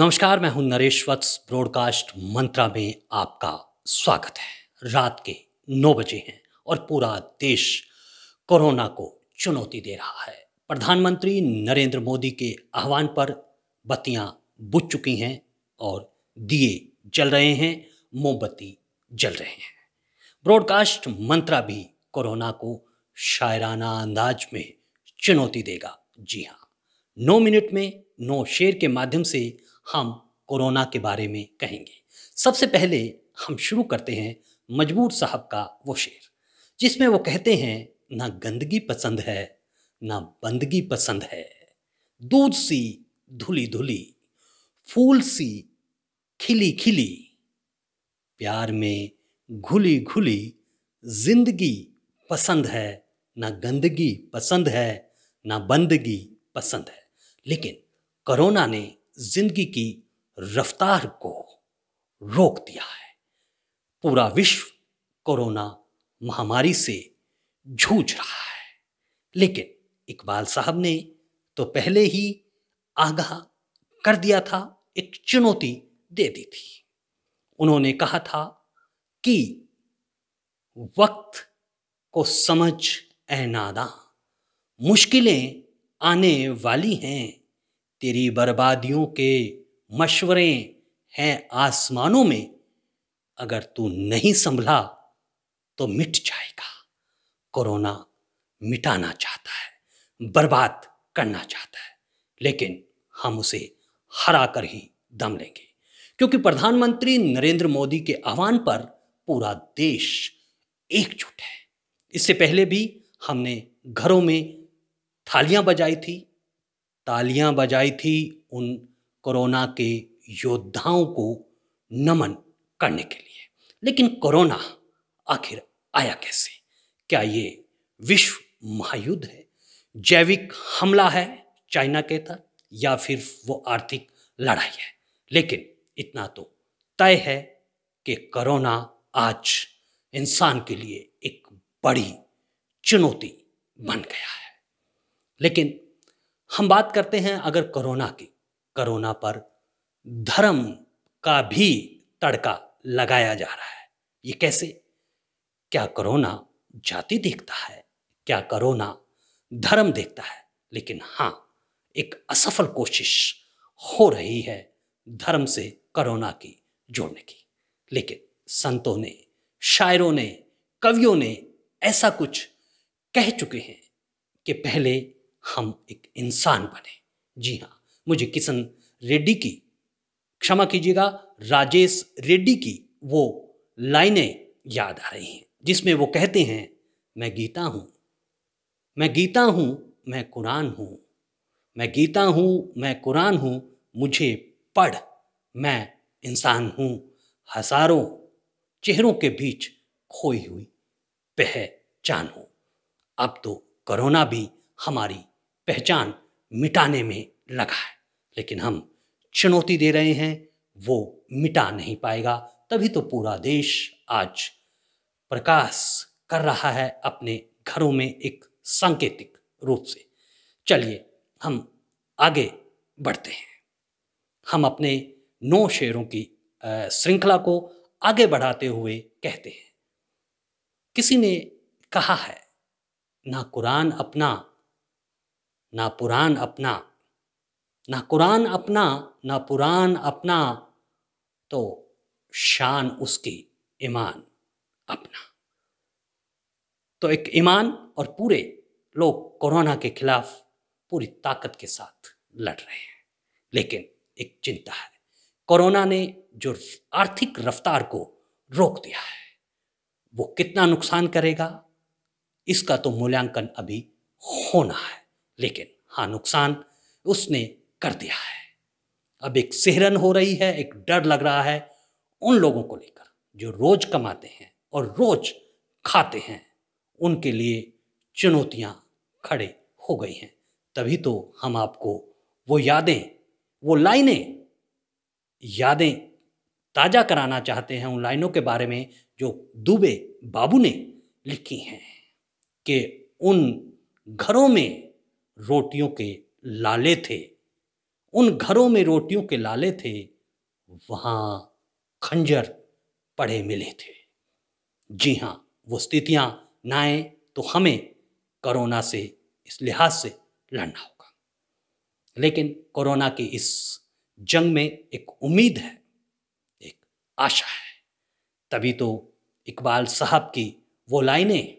नमस्कार मैं हूं नरेश वत्स ब्रॉडकास्ट मंत्रा में आपका स्वागत है रात के नौ बजे हैं और पूरा देश कोरोना को चुनौती दे रहा है प्रधानमंत्री नरेंद्र मोदी के आह्वान पर बत्तियां बुझ चुकी हैं और दिए जल रहे हैं मोमबत्ती जल रहे हैं ब्रॉडकास्ट मंत्रा भी कोरोना को शायराना अंदाज में चुनौती देगा जी हाँ नौ मिनट में नौ शेर के माध्यम से हम कोरोना के बारे में कहेंगे सबसे पहले हम शुरू करते हैं मजबूर साहब का वो शेर जिसमें वो कहते हैं ना गंदगी पसंद है ना बंदगी पसंद है दूध सी धुली धुली फूल सी खिली खिली प्यार में घुली घुली जिंदगी पसंद है ना गंदगी पसंद है ना बंदगी पसंद है लेकिन कोरोना ने जिंदगी की रफ्तार को रोक दिया है पूरा विश्व कोरोना महामारी से जूझ रहा है लेकिन इकबाल साहब ने तो पहले ही आगाह कर दिया था एक चुनौती दे दी थी उन्होंने कहा था कि वक्त को समझ ए नादा मुश्किलें आने वाली हैं तेरी बर्बादियों के मशवरे हैं आसमानों में अगर तू नहीं संभला तो मिट जाएगा कोरोना मिटाना चाहता है बर्बाद करना चाहता है लेकिन हम उसे हरा कर ही दम लेंगे क्योंकि प्रधानमंत्री नरेंद्र मोदी के आह्वान पर पूरा देश एकजुट है इससे पहले भी हमने घरों में थालियां बजाई थी तालियां बजाई थी उन कोरोना के योद्धाओं को नमन करने के लिए लेकिन कोरोना आखिर आया कैसे क्या ये विश्व महायुद्ध है जैविक हमला है चाइना के था या फिर वो आर्थिक लड़ाई है लेकिन इतना तो तय है कि कोरोना आज इंसान के लिए एक बड़ी चुनौती बन गया है लेकिन हम बात करते हैं अगर कोरोना की कोरोना पर धर्म का भी तड़का लगाया जा रहा है ये कैसे क्या कोरोना जाति देखता है क्या कोरोना धर्म देखता है लेकिन हाँ एक असफल कोशिश हो रही है धर्म से कोरोना की जोड़ने की लेकिन संतों ने शायरों ने कवियों ने ऐसा कुछ कह चुके हैं कि पहले हम एक इंसान बने जी हाँ मुझे किशन रेड्डी की क्षमा कीजिएगा राजेश रेड्डी की वो लाइनें याद आ रही हैं जिसमें वो कहते हैं मैं गीता हूँ मैं गीता हूँ मैं कुरान हूँ मैं गीता हूँ मैं कुरान हूँ मुझे पढ़ मैं इंसान हूँ हजारों चेहरों के बीच खोई हुई पहचान हूँ अब तो कोरोना भी हमारी पहचान मिटाने में लगा है लेकिन हम चुनौती दे रहे हैं वो मिटा नहीं पाएगा तभी तो पूरा देश आज प्रकाश कर रहा है अपने घरों में एक सांकेतिक रूप से चलिए हम आगे बढ़ते हैं हम अपने नौ शेरों की श्रृंखला को आगे बढ़ाते हुए कहते हैं किसी ने कहा है ना कुरान अपना ना पुराण अपना ना कुरान अपना ना पुराण अपना तो शान उसकी ईमान अपना तो एक ईमान और पूरे लोग कोरोना के खिलाफ पूरी ताकत के साथ लड़ रहे हैं लेकिन एक चिंता है कोरोना ने जो आर्थिक रफ्तार को रोक दिया है वो कितना नुकसान करेगा इसका तो मूल्यांकन अभी होना है लेकिन हाँ नुकसान उसने कर दिया है अब एक सिहरन हो रही है एक डर लग रहा है उन लोगों को लेकर जो रोज कमाते हैं और रोज खाते हैं उनके लिए चुनौतियाँ खड़े हो गई हैं तभी तो हम आपको वो यादें वो लाइनें यादें ताज़ा कराना चाहते हैं उन लाइनों के बारे में जो दुबे बाबू ने लिखी हैं कि उन घरों में रोटियों के लाले थे उन घरों में रोटियों के लाले थे वहाँ खंजर पड़े मिले थे जी हाँ वो स्थितियाँ ना आए तो हमें कोरोना से इस लिहाज से लड़ना होगा लेकिन कोरोना की इस जंग में एक उम्मीद है एक आशा है तभी तो इकबाल साहब की वो लाइनें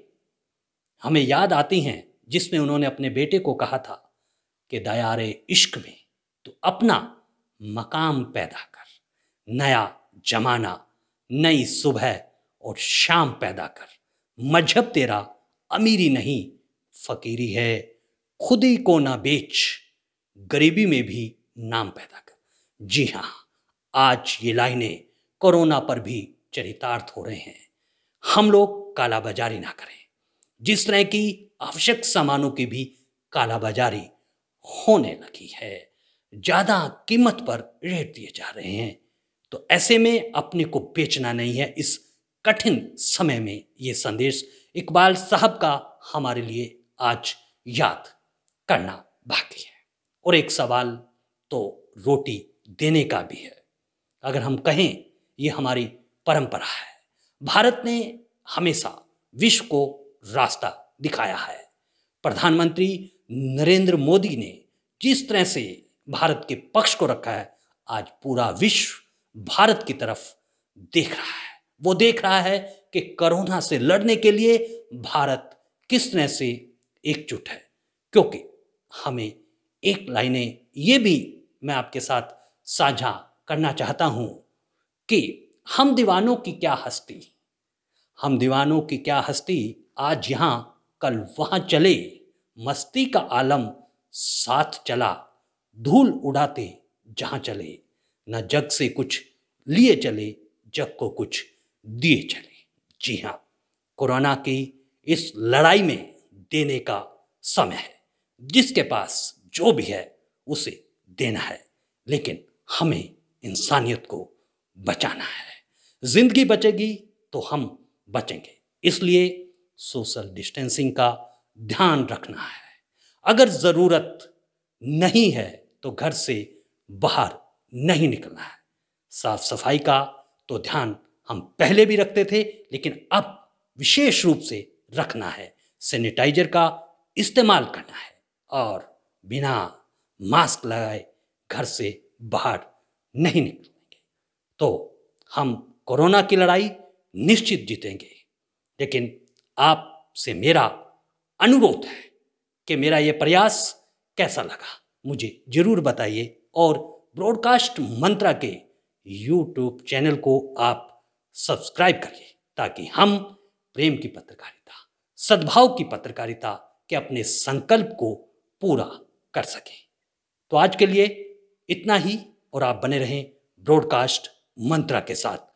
हमें याद आती हैं जिसमें उन्होंने अपने बेटे को कहा था कि दयारे इश्क में तो अपना मकाम पैदा कर नया जमाना नई सुबह और शाम पैदा कर मजहब तेरा अमीरी नहीं फकीरी है खुदी को ना बेच गरीबी में भी नाम पैदा कर जी हाँ आज ये लाइनें कोरोना पर भी चरितार्थ हो रहे हैं हम लोग कालाबाजारी ना करें जिस तरह की आवश्यक सामानों की भी कालाबाजारी होने लगी है ज़्यादा कीमत पर रेट दिए जा रहे हैं तो ऐसे में अपने को बेचना नहीं है इस कठिन समय में ये संदेश इकबाल साहब का हमारे लिए आज याद करना बाकी है और एक सवाल तो रोटी देने का भी है अगर हम कहें ये हमारी परंपरा है भारत ने हमेशा विश्व को रास्ता दिखाया है प्रधानमंत्री नरेंद्र मोदी ने जिस तरह से भारत के पक्ष को रखा है आज पूरा विश्व भारत की तरफ देख रहा है वो देख रहा है कि कोरोना से लड़ने के लिए भारत किस तरह से एकजुट है क्योंकि हमें एक लाइनें ये भी मैं आपके साथ साझा करना चाहता हूं कि हम दीवानों की क्या हस्ती हम दीवानों की क्या हस्ती आज यहाँ कल वहाँ चले मस्ती का आलम साथ चला धूल उड़ाते जहाँ चले न जग से कुछ लिए चले जग को कुछ दिए चले जी हाँ कोरोना की इस लड़ाई में देने का समय है जिसके पास जो भी है उसे देना है लेकिन हमें इंसानियत को बचाना है ज़िंदगी बचेगी तो हम बचेंगे इसलिए सोशल डिस्टेंसिंग का ध्यान रखना है अगर ज़रूरत नहीं है तो घर से बाहर नहीं निकलना है साफ सफाई का तो ध्यान हम पहले भी रखते थे लेकिन अब विशेष रूप से रखना है सैनिटाइजर का इस्तेमाल करना है और बिना मास्क लगाए घर से बाहर नहीं निकलेंगे तो हम कोरोना की लड़ाई निश्चित जीतेंगे लेकिन आप से मेरा अनुरोध है कि मेरा ये प्रयास कैसा लगा मुझे ज़रूर बताइए और ब्रॉडकास्ट मंत्रा के यूट्यूब चैनल को आप सब्सक्राइब करिए ताकि हम प्रेम की पत्रकारिता सद्भाव की पत्रकारिता के अपने संकल्प को पूरा कर सकें तो आज के लिए इतना ही और आप बने रहें ब्रॉडकास्ट मंत्रा के साथ